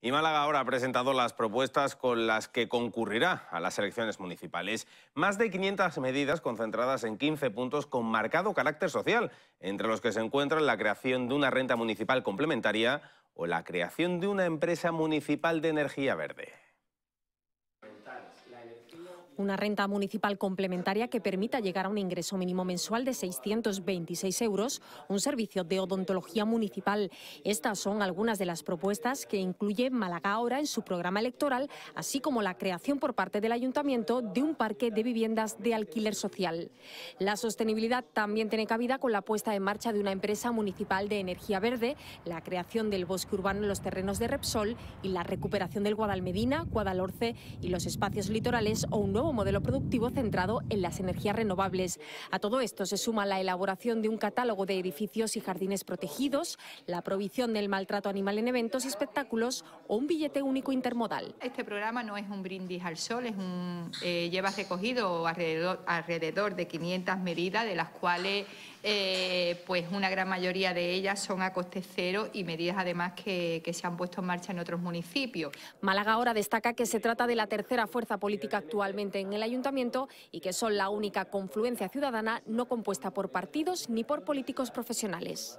Y Málaga ahora ha presentado las propuestas con las que concurrirá a las elecciones municipales. Más de 500 medidas concentradas en 15 puntos con marcado carácter social, entre los que se encuentran la creación de una renta municipal complementaria o la creación de una empresa municipal de energía verde. Una renta municipal complementaria que permita llegar a un ingreso mínimo mensual de 626 euros, un servicio de odontología municipal. Estas son algunas de las propuestas que incluye Málaga ahora en su programa electoral, así como la creación por parte del ayuntamiento de un parque de viviendas de alquiler social. La sostenibilidad también tiene cabida con la puesta en marcha de una empresa municipal de energía verde, la creación del bosque urbano en los terrenos de Repsol y la recuperación del Guadalmedina, Guadalhorce y los espacios litorales o un modelo productivo centrado en las energías renovables. A todo esto se suma la elaboración de un catálogo de edificios y jardines protegidos, la prohibición del maltrato animal en eventos y espectáculos o un billete único intermodal. Este programa no es un brindis al sol, es un, eh, lleva recogido alrededor, de 500 medidas, de las cuales eh, pues una gran mayoría de ellas son a coste cero y medidas además que se han puesto en marcha en otros municipios. Málaga ahora destaca que se trata de la tercera fuerza política actualmente en el ayuntamiento y que son la única confluencia ciudadana no compuesta por partidos ni por políticos profesionales.